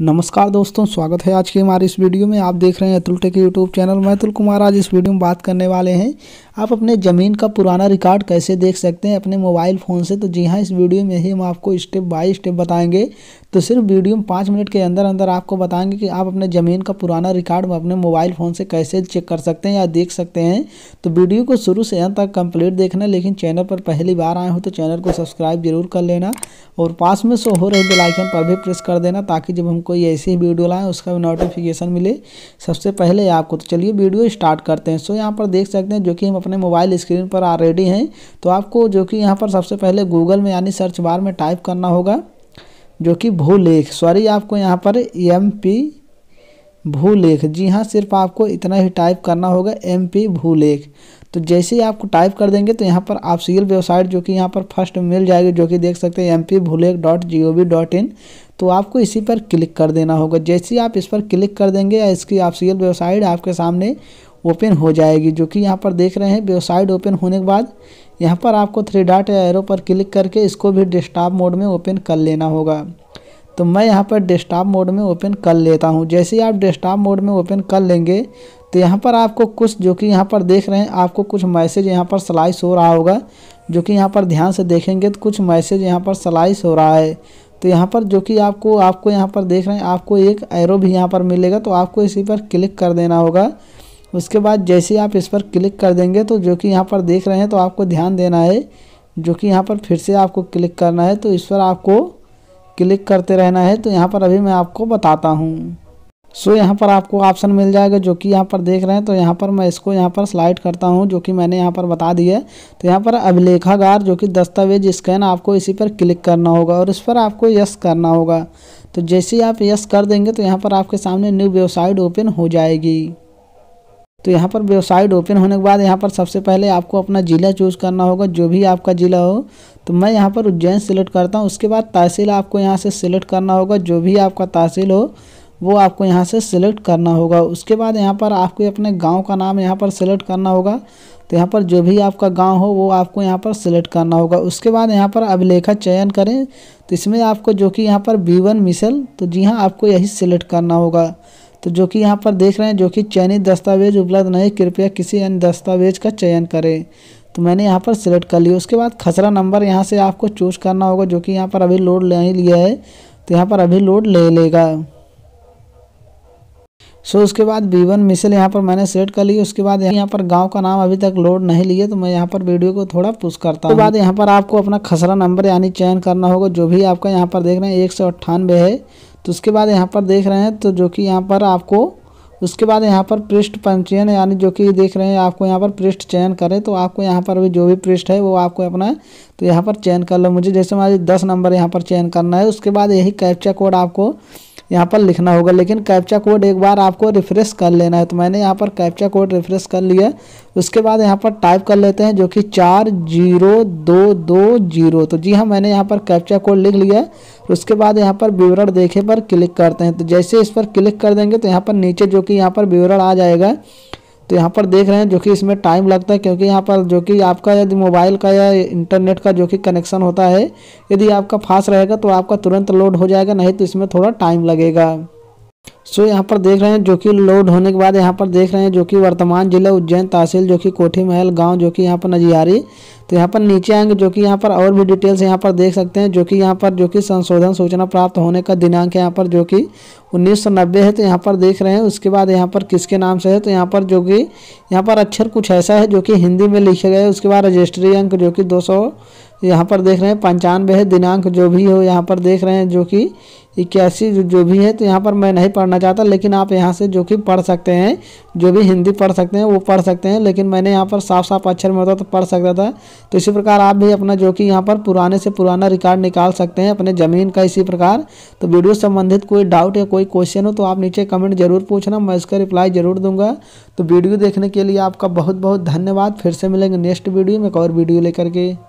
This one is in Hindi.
नमस्कार दोस्तों स्वागत है आज के हमारे इस वीडियो में आप देख रहे हैं अतुल टेक यूट्यूब चैनल मैं अतुल कुमार आज इस वीडियो में बात करने वाले हैं आप अपने ज़मीन का पुराना रिकॉर्ड कैसे देख सकते हैं अपने मोबाइल फ़ोन से तो जी हाँ इस वीडियो में ही हम आपको स्टेप बाय स्टेप बताएंगे तो सिर्फ वीडियो में पाँच मिनट के अंदर अंदर आपको बताएंगे कि आप अपने ज़मीन का पुराना रिकॉर्ड अपने मोबाइल फ़ोन से कैसे चेक कर सकते हैं या देख सकते हैं तो वीडियो को शुरू से अंत तक कम्प्लीट देखना लेकिन चैनल पर पहली बार आए हो तो चैनल को सब्सक्राइब जरूर कर लेना और पास में शो हो रहे बेलाइकन पर भी प्रेस कर देना ताकि जब हम कोई ऐसी वीडियो लाएँ उसका भी नोटिफिकेशन मिले सबसे पहले आपको तो चलिए वीडियो स्टार्ट करते हैं सो यहाँ पर देख सकते हैं जो कि हम अपने मोबाइल स्क्रीन पर ऑलरेडी हैं तो आपको जो कि यहाँ पर सबसे पहले गूगल में यानी सर्च बार में टाइप करना होगा जो कि भूलेख सॉरी आपको यहाँ पर एम पी भूलेख जी हाँ सिर्फ आपको इतना ही टाइप करना होगा एम पी भूलेख तो जैसे ही आपको टाइप कर देंगे तो यहाँ पर आप सीएल वेबसाइट जो कि यहाँ पर फर्स्ट मिल जाएगी जो कि देख सकते हैं M P Bhulekh dot G O V dot in तो आपको इसी पर क्लिक कर देना होगा जैसे ही आप इस पर क्लिक कर देंगे या इसकी ऑफिशियल वेबसाइट आपके सामने ओपन हो जाएगी जो कि यहाँ पर देख रहे हैं वेबसाइट ओपन होने के बाद यहाँ पर आपको थ्री डाट या एरो पर क्लिक करके इसको भी डेस्कटॉप मोड में ओपन कर लेना होगा तो मैं यहाँ पर डेस्कटॉप मोड में ओपन कर लेता हूँ जैसे ही आप डेस्कटॉप मोड में ओपन कर लेंगे तो यहाँ पर आपको कुछ जो कि यहाँ पर देख रहे हैं आपको कुछ मैसेज यहाँ पर स्लाइस हो रहा होगा जो कि यहाँ पर ध्यान से देखेंगे तो कुछ मैसेज यहाँ पर स्लाइस हो रहा है तो यहाँ पर जो कि आपको आपको यहाँ पर देख रहे हैं आपको एक एरो भी यहाँ पर मिलेगा तो आपको इसी पर क्लिक कर देना होगा उसके बाद जैसे आप इस पर क्लिक कर देंगे तो जो कि यहाँ पर देख रहे हैं तो आपको ध्यान देना है जो कि यहाँ पर फिर से आपको क्लिक करना है तो इस पर आपको क्लिक करते रहना है तो यहाँ पर अभी मैं आपको बताता हूँ सो यहाँ पर आपको ऑप्शन मिल जाएगा जो कि यहाँ पर देख रहे हैं तो यहाँ पर मैं इसको यहाँ पर स्लाइड करता हूँ जो कि मैंने यहाँ पर बता दिया है तो यहाँ पर अभिलेखागार जो कि दस्तावेज स्कैन आपको इसी पर क्लिक करना होगा और इस पर आपको यस करना होगा तो जैसे ही आप यस कर देंगे तो यहाँ पर आपके सामने न्यू वेबसाइट ओपन हो जाएगी तो यहाँ पर वेबसाइट ओपन होने के बाद यहाँ पर सबसे पहले आपको अपना ज़िला चूज़ करना होगा जो भी आपका ज़िला हो तो मैं यहाँ पर उज्जैन सिलेक्ट करता हूँ उसके बाद तहसील आपको यहाँ से सिलेक्ट करना होगा जो भी आपका तहसील हो वो आपको यहाँ से सिलेक्ट करना होगा उसके बाद यहाँ पर आपको अपने गांव का नाम यहाँ पर सिलेक्ट करना होगा तो यहाँ पर जो भी आपका गांव हो वो आपको यहाँ पर सिलेक्ट करना होगा उसके बाद यहाँ पर अभिलेखा चयन करें तो इसमें आपको जो कि यहाँ पर बी वन मिसल तो जी हाँ आपको यही सिलेक्ट करना होगा तो जो कि यहाँ पर देख रहे हैं जो कि चयनित दस्तावेज उपलब्ध नहीं कृपया किसी अन्य दस्तावेज का चयन करें तो मैंने यहाँ पर सिलेक्ट कर लिया उसके बाद खसरा नंबर यहाँ से आपको चूज करना होगा जो कि यहाँ पर अभी लोड नहीं लिया है तो यहाँ पर अभी लोड ले लेगा सो उसके बाद बी वन मिसल यहाँ पर मैंने सेट कर लिया उसके बाद यहाँ पर गांव का नाम अभी तक लोड नहीं लिया तो मैं यहाँ पर वीडियो को थोड़ा पुश करता हूँ बाद यहाँ पर आपको अपना खसरा नंबर यानी चयन करना होगा जो भी आपका यहाँ पर देख रहे हैं एक सौ अट्ठानवे है तो उसके बाद यहाँ पर देख रहे हैं तो जो कि यहाँ पर आपको उसके बाद यहाँ पर पृष्ठ पंचयन यानी जो कि देख रहे हैं आपको यहाँ पर पृष्ठ चयन करें तो आपको यहाँ पर भी जो भी पृष्ठ है वो आपको अपना तो यहाँ पर चयन कर लो मुझे जैसे मुझे दस नंबर यहाँ पर चयन करना है उसके बाद यही कैप्चा कोड आपको यहाँ पर लिखना होगा लेकिन कैप्चा कोड एक बार आपको रिफ्रेश कर लेना है तो मैंने यहाँ पर कैप्चा कोड रिफ्रेश कर लिया उसके बाद यहाँ पर टाइप कर लेते हैं जो कि चार जीरो दो दो जीरो तो जी हाँ मैंने यहाँ पर कैप्चा कोड लिख लिया है उसके बाद यहाँ पर विवरण देखे पर क्लिक करते हैं तो जैसे इस पर क्लिक कर देंगे तो यहाँ पर नीचे जो कि यहाँ पर विवरण आ जाएगा तो यहाँ पर देख रहे हैं जो कि इसमें टाइम लगता है क्योंकि यहाँ पर जो कि आपका यदि मोबाइल का या इंटरनेट का जो कि कनेक्शन होता है यदि आपका फास्ट रहेगा तो आपका तुरंत लोड हो जाएगा नहीं तो इसमें थोड़ा टाइम लगेगा सो so, यहाँ पर देख रहे हैं जो कि लोड होने के बाद यहाँ पर देख रहे हैं जो कि वर्तमान जिला उज्जैन तहसील जो कि कोठी महल गांव जो कि यहाँ पर नजियारी तो यहाँ पर नीचे आएंगे जो कि यहाँ पर और भी डिटेल्स यहाँ पर देख सकते हैं जो कि यहाँ पर जो कि संशोधन सूचना प्राप्त होने का दिनांक है यहाँ पर जो कि उन्नीस है तो यहाँ पर देख रहे हैं उसके बाद यहाँ पर किसके नाम से है तो यहाँ पर जो कि यहाँ पर अक्षर कुछ ऐसा है जो कि हिंदी में लिखे गए उसके बाद रजिस्ट्री अंक जो कि दो यहाँ पर देख रहे हैं पंचानवे है दिनांक जो भी हो यहाँ पर देख रहे हैं जो कि इक्यासी जो, जो भी है तो यहाँ पर मैं नहीं पढ़ना चाहता लेकिन आप यहाँ से जो कि पढ़ सकते हैं जो भी हिंदी पढ़ सकते हैं वो पढ़ सकते हैं लेकिन मैंने यहाँ पर साफ साफ अक्षर में होता तो पढ़ सकता था तो इसी प्रकार आप भी अपना जो कि यहाँ पर पुराने से पुराना रिकॉर्ड निकाल सकते हैं अपने ज़मीन का इसी प्रकार तो वीडियो संबंधित कोई डाउट या कोई क्वेश्चन हो तो आप नीचे कमेंट जरूर पूछना मैं इसका रिप्लाई ज़रूर दूंगा तो वीडियो देखने के लिए आपका बहुत बहुत धन्यवाद फिर से मिलेंगे नेक्स्ट वीडियो में एक और वीडियो लेकर के